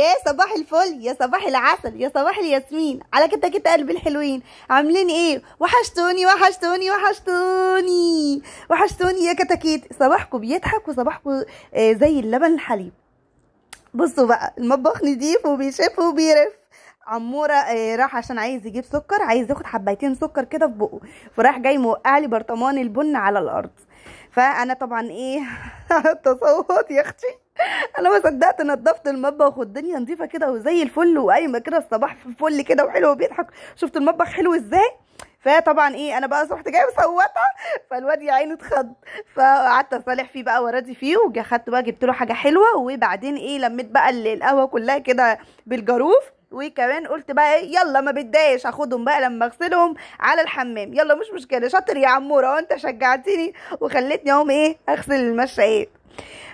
يا صباح الفل يا صباح العسل يا صباح الياسمين على كده كده قلبي الحلوين عاملين ايه وحشتوني وحشتوني وحشتوني وحشتوني يا كتاكيت صباحكم بيضحك وصباحكم آه زي اللبن الحليب بصوا بقى المطبخ نضيف وبيشف وبيرف عموره آه راح عشان عايز يجيب سكر عايز ياخد حبايتين سكر كده في بقه فراح جاي موقع لي برطمان البن على الارض فانا طبعا ايه التصوت يا اختي انا ما صدقت نضفت المطبخ والدنيا نظيفه كده وزي الفل وقايمه كده الصباح في الفل كده وحلو بيضحك شفت المطبخ حلو ازاي فطبعا ايه انا بقى رحت جايه مصوته فالواد يا عيني اتخض فقعدت اصالح فيه بقى وراضي فيه وخدت بقى جبت له حاجه حلوه وبعدين ايه لميت بقى القهوه كلها كده بالجاروف وكمان قلت بقى ايه يلا ما بتضايقش اخدهم بقى لما اغسلهم على الحمام يلا مش مشكله شاطر يا عموره وانت شجعتني وخلتني اقوم ايه اغسل المشايات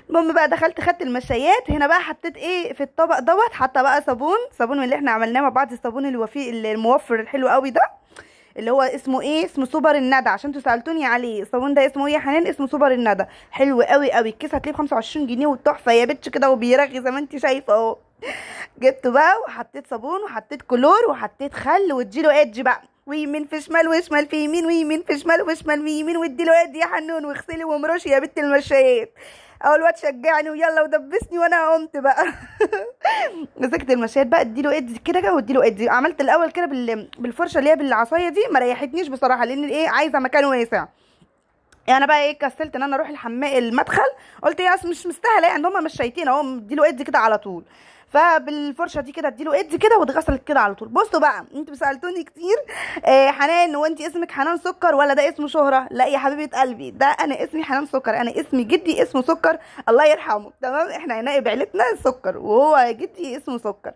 المهم بقى دخلت خدت المشايات هنا بقى حطيت ايه في الطبق دوت حاطه بقى صابون صابون من اللي احنا عملناه مع بعض الصابون الوفي الموفر الحلو قوي ده اللي هو اسمه ايه اسمه سوبر الندى عشان انتوا سالتوني عليه الصابون ده اسمه ايه يا حنان اسمه سوبر الندى حلو قوي قوي الكيس هتلاقيه ب 25 جنيه والتحفه يا بتش كده وبيرغي زي ما انت شايفه اهو جبته بقى وحطيت صابون وحطيت كلور وحطيت خل واديله ادج بقى ويمين في شمال وشمال في يمين ويمين في شمال وشمال في يمين واديله ادج يا حنون واغسلي وامرشي يا بت المشايات او الواد شجعني ويلا ودبسني وانا قمت بقى مسكت المشاهد بقى اديله ادي كده واديله ادي عملت الاول كده بالفرشه اللي هي بالعصايه دي ما ريحتنيش بصراحه لان ايه عايزه مكان واسع يعني انا بقى ايه كسلت ان انا اروح الحمام المدخل قلت يا إيه، مش مستاهله يعني هم مش شايتين اهو اديله ادي كده على طول فبالفرشه دي كده اديله ادي كده واتغسلت كده على طول بصوا بقى انتوا سالتوني كتير آه حنان هو انت اسمك حنان سكر ولا ده اسمه شهره لا يا حبيبه قلبي ده انا اسمي حنان سكر انا اسمي جدي اسمه سكر الله يرحمه تمام احنا عناقي بعيلتنا سكر وهو جدي اسمه سكر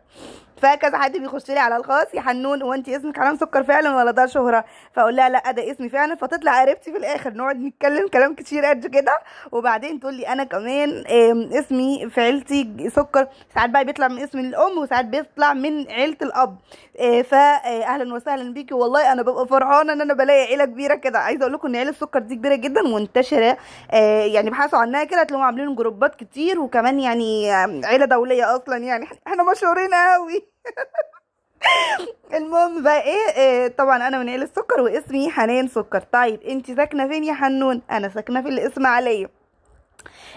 فكذا حد بيخش لي على الخاص يا حنون هو انت اسمك حنان سكر فعلا ولا ده شهره فاقول لها لا ده اسمي فعلا فتطلع قريبتي في الاخر نقعد نتكلم كلام كتير قد كده وبعدين تقول لي انا كمان اسمي في عيلتي سكر ساعات بقى بيطلع بيطلع من اسم الام وساعات بيطلع من عيله الاب آه، فاهلا آه، وسهلا بيكي والله انا ببقى فرحانه ان انا بلاقي عيله كبيره كده عايزه اقول لكم ان عيله السكر دي كبيره جدا منتشره آه، يعني ابحثوا عنها كده تلاقوا عاملين جروبات كتير وكمان يعني عيله دوليه اصلا يعني احنا مشهورين قوي المهم بقى ايه, إيه طبعا انا من عيله السكر واسمي حنان سكر طيب انت ساكنه فين يا حنون انا ساكنه في الاسماعيليه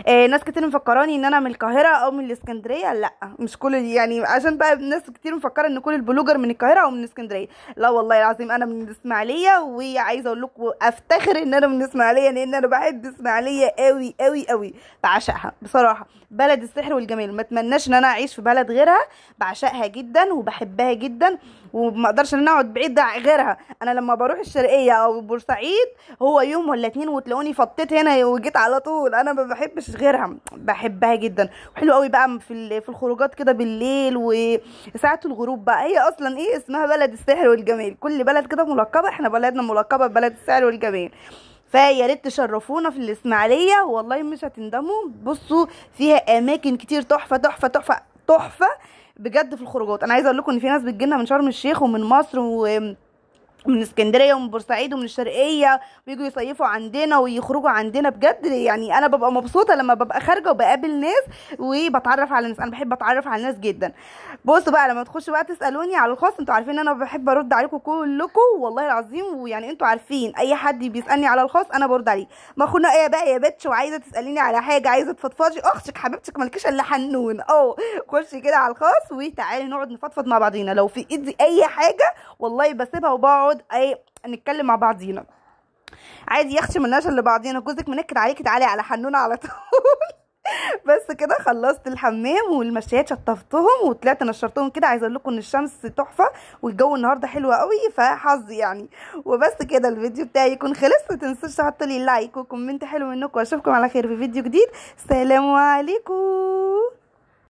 إيه ناس كتير مفكراني ان انا من القاهره او من الاسكندريه لا مش كل يعني عشان بقى ناس كتير مفكره ان كل البلوجر من القاهره او من الاسكندريه لا والله العظيم انا من الاسماعيليه وعايزه اقول لكم افتخر ان انا من الاسماعيليه لان انا بحب الاسماعيليه قوي قوي قوي بعشقها بصراحه بلد السحر والجمال ما اتمناش ان انا اعيش في بلد غيرها بعشقها جدا وبحبها جدا وما اقدرش ان انا اقعد بعيد غيرها انا لما بروح الشرقيه او بورسعيد هو يوم ولا اتنين وتلاقوني فطيت هنا وجيت على طول انا بحبش غيرها بحبها جدا وحلو قوي بقى في في الخروجات كده بالليل وساعه الغروب بقى هي اصلا ايه اسمها بلد السحر والجمال كل بلد كده ملقبه احنا بلدنا ملقبه ببلد السحر والجمال فيا ريت تشرفونا في الاسماعيليه والله مش هتندموا بصوا فيها اماكن كتير تحفه تحفه تحفه تحفه بجد في الخروجات انا عايزه اقول لكم ان في ناس لنا من شرم الشيخ ومن مصر و من اسكندريه ومن بورسعيد ومن الشرقيه بيجوا يصيفوا عندنا ويخرجوا عندنا بجد يعني انا ببقى مبسوطه لما ببقى خارجه وبقابل ناس وبتعرف على ناس انا بحب اتعرف على ناس جدا بصوا بقى لما تخشوا بقى تسالوني على الخاص انتوا عارفين انا بحب ارد عليكم كلكم والله العظيم ويعني انتوا عارفين اي حد بيسالني على الخاص انا برد عليه ما اخونا ايه بقى يا بتش وعايزه تساليني على حاجه عايزه تفضفضي اختك حبيبتك مالكيش الا حنون اه خشي كده على الخاص وتعالي نقعد نفضفض مع بعضينا لو في ايدي اي حاجه والله بسيبها وبقعد نقعد ايه نتكلم مع بعضينا عادي يا اختي ملناش الا بعضينا جوزك منكد عليكي تعالي على حنونه على طول بس كده خلصت الحمام والمشيات شطفتهم وطلعت نشرتهم كده عايزه اقول لكم ان الشمس تحفه والجو النهارده حلو قوي فحظ يعني وبس كده الفيديو بتاعي يكون خلص ما تنسوش تحطوا لي لايك وكومنت حلو منكم واشوفكم على خير في فيديو جديد سلام عليكم